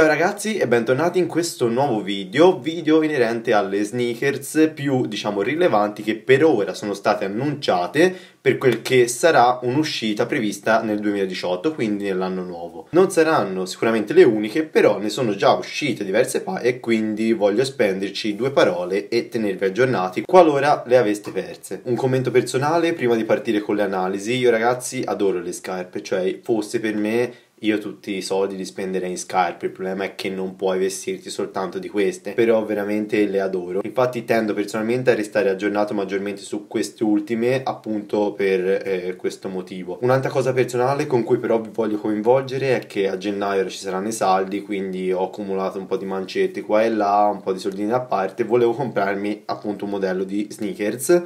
Ciao ragazzi e bentornati in questo nuovo video, video inerente alle sneakers più diciamo rilevanti che per ora sono state annunciate per quel che sarà un'uscita prevista nel 2018, quindi nell'anno nuovo. Non saranno sicuramente le uniche, però ne sono già uscite diverse paia e quindi voglio spenderci due parole e tenervi aggiornati qualora le aveste perse. Un commento personale prima di partire con le analisi, io ragazzi adoro le scarpe, cioè fosse per me io tutti i soldi li spenderei in scarpe, il problema è che non puoi vestirti soltanto di queste, però veramente le adoro. Infatti tendo personalmente a restare aggiornato maggiormente su queste ultime appunto per eh, questo motivo. Un'altra cosa personale con cui però vi voglio coinvolgere è che a gennaio ci saranno i saldi, quindi ho accumulato un po' di mancette qua e là, un po' di soldini da parte, volevo comprarmi appunto un modello di sneakers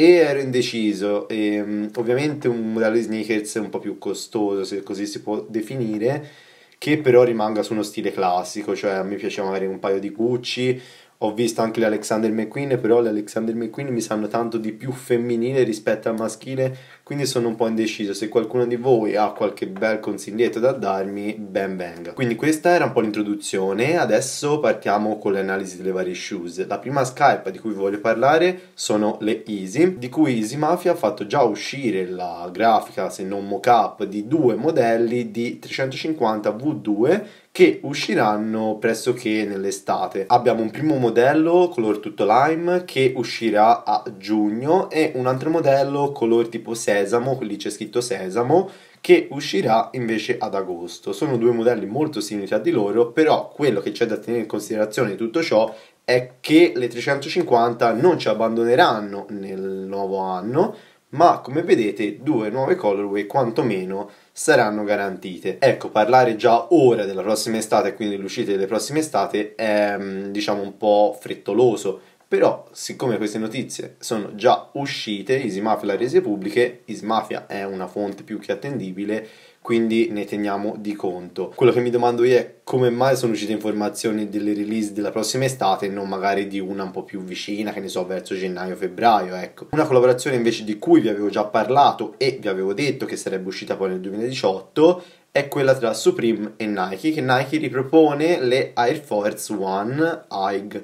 e ero indeciso. E, ehm, ovviamente un modello di sneakers un po' più costoso, se così si può definire, che però rimanga su uno stile classico, cioè a me piaceva magari un paio di Gucci, ho visto anche l'Alexander McQueen, però l'Alexander McQueen mi sanno tanto di più femminile rispetto al maschile quindi sono un po' indeciso, se qualcuno di voi ha qualche bel consiglietto da darmi, ben venga. Quindi questa era un po' l'introduzione, adesso partiamo con l'analisi delle varie shoes. La prima scarpa di cui voglio parlare sono le Easy, di cui Easy Mafia ha fatto già uscire la grafica, se non mock-up, di due modelli di 350 V2 che usciranno pressoché nell'estate. Abbiamo un primo modello color tutto lime che uscirà a giugno e un altro modello color tipo 6 Sesamo, lì c'è scritto Sesamo, che uscirà invece ad agosto. Sono due modelli molto simili tra di loro, però quello che c'è da tenere in considerazione di tutto ciò è che le 350 non ci abbandoneranno nel nuovo anno, ma come vedete due nuove colorway quantomeno saranno garantite. Ecco, parlare già ora della prossima estate, quindi l'uscita delle prossime estate, è mm, diciamo un po' frettoloso però, siccome queste notizie sono già uscite, Ismafia le ha rese pubbliche, Ismafia è una fonte più che attendibile, quindi ne teniamo di conto. Quello che mi domando io è come mai sono uscite informazioni delle release della prossima estate e non magari di una un po' più vicina, che ne so, verso gennaio-febbraio, ecco. Una collaborazione invece di cui vi avevo già parlato e vi avevo detto che sarebbe uscita poi nel 2018 è quella tra Supreme e Nike, che Nike ripropone le Air Force One AIG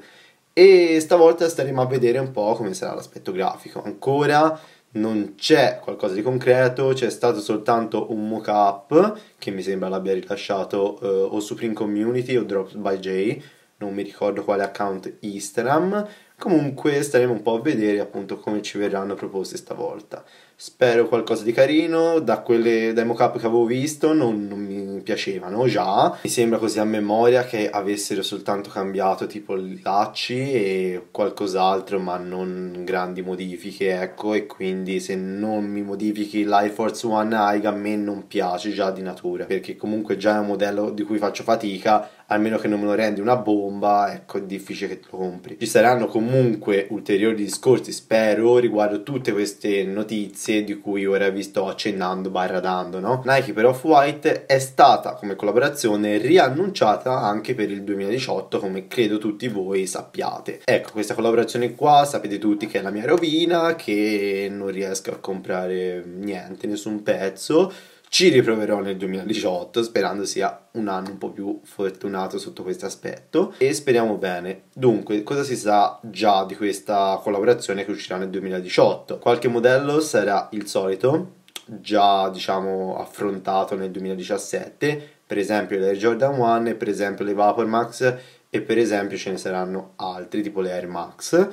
e stavolta staremo a vedere un po' come sarà l'aspetto grafico. Ancora non c'è qualcosa di concreto, c'è stato soltanto un mock-up che mi sembra l'abbia rilasciato eh, o Supreme Community o Dropped by J, non mi ricordo quale account Instagram. Comunque staremo un po' a vedere appunto come ci verranno proposte stavolta. Spero qualcosa di carino, da quelle, dai mock che avevo visto non, non mi piacevano già. Mi sembra così a memoria che avessero soltanto cambiato tipo i lacci e qualcos'altro, ma non grandi modifiche, ecco, e quindi se non mi modifichi l'Air Force One Aiga, a me non piace già di natura, perché comunque già è un modello di cui faccio fatica almeno che non me lo rendi una bomba, ecco, è difficile che te lo compri. Ci saranno comunque ulteriori discorsi, spero, riguardo tutte queste notizie di cui ora vi sto accennando barra dando, no? Nike per Off-White è stata come collaborazione riannunciata anche per il 2018, come credo tutti voi sappiate. Ecco, questa collaborazione qua sapete tutti che è la mia rovina, che non riesco a comprare niente, nessun pezzo ci riproverò nel 2018 sperando sia un anno un po' più fortunato sotto questo aspetto e speriamo bene. Dunque, cosa si sa già di questa collaborazione che uscirà nel 2018? Qualche modello sarà il solito, già diciamo affrontato nel 2017, per esempio le Jordan 1, per esempio le Vapor Max e per esempio ce ne saranno altri tipo le Air Max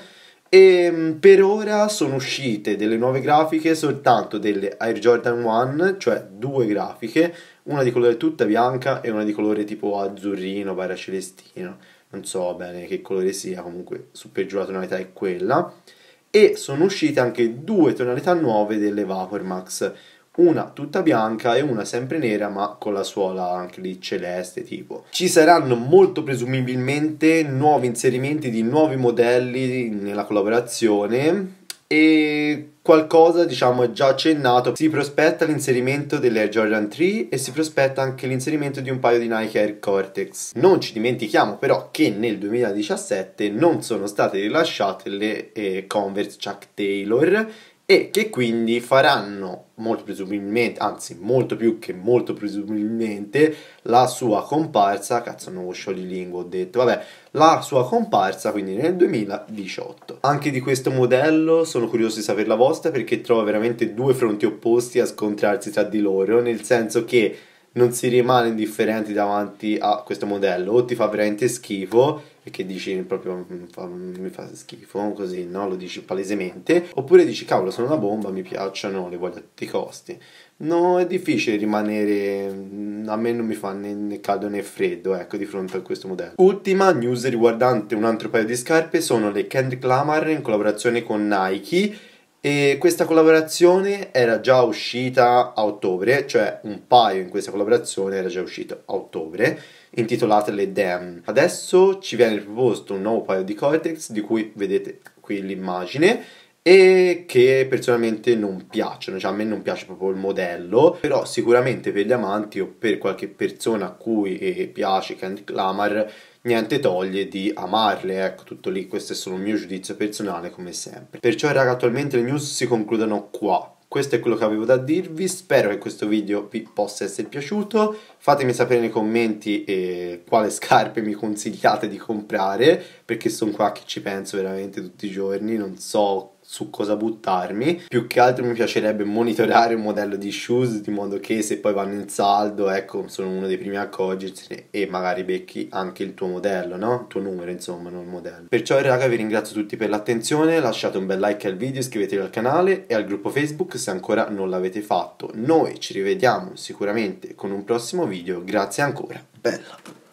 e ehm, per ora sono uscite delle nuove grafiche, soltanto delle Air Jordan 1, cioè due grafiche, una di colore tutta bianca e una di colore tipo azzurrino, bara celestino, non so bene che colore sia, comunque su per giù la tonalità è quella. E sono uscite anche due tonalità nuove delle Vapor Max una tutta bianca e una sempre nera ma con la suola anche lì celeste tipo. Ci saranno molto presumibilmente nuovi inserimenti di nuovi modelli nella collaborazione e qualcosa diciamo è già accennato. Si prospetta l'inserimento delle Jordan 3 e si prospetta anche l'inserimento di un paio di Nike Air Cortex. Non ci dimentichiamo però che nel 2017 non sono state rilasciate le eh, Converse Chuck Taylor e che quindi faranno molto presumibilmente, anzi molto più che molto presumibilmente, la sua comparsa, cazzo non uscio di lingua ho detto, vabbè, la sua comparsa quindi nel 2018. Anche di questo modello sono curioso di sapere la vostra perché trova veramente due fronti opposti a scontrarsi tra di loro, nel senso che non si rimane indifferenti davanti a questo modello, o ti fa veramente schifo e che dici proprio mm, mm, mi fa, schifo, così no? lo dici palesemente, oppure dici cavolo sono una bomba, mi piacciono, le voglio a tutti i costi. No, è difficile rimanere, mm, a me non mi fa né, caldo né freddo, ecco, di fronte a questo modello. Ultima news riguardante un altro paio di scarpe sono le Kendrick Lamar in collaborazione con Nike, e questa collaborazione era già uscita a ottobre, cioè un paio in questa collaborazione era già uscito a ottobre, intitolata Le Dam. Adesso ci viene proposto un nuovo paio di Cortex, di cui vedete qui l'immagine, e che personalmente non piacciono, cioè a me non piace proprio il modello, però sicuramente per gli amanti o per qualche persona a cui piace Candy Clamar niente toglie di amarle, ecco tutto lì, questo è solo il mio giudizio personale come sempre. Perciò raga attualmente le news si concludono qua. Questo è quello che avevo da dirvi, spero che questo video vi possa essere piaciuto, fatemi sapere nei commenti eh, quale scarpe mi consigliate di comprare, perché sono qua che ci penso veramente tutti i giorni, non so su cosa buttarmi. Più che altro mi piacerebbe monitorare un modello di shoes di modo che se poi vanno in saldo, ecco, sono uno dei primi a accorgersene e magari becchi anche il tuo modello, no? Il tuo numero, insomma, non il modello. Perciò raga vi ringrazio tutti per l'attenzione, lasciate un bel like al video, iscrivetevi al canale e al gruppo Facebook se ancora non l'avete fatto. Noi ci rivediamo sicuramente con un prossimo video, grazie ancora, bella!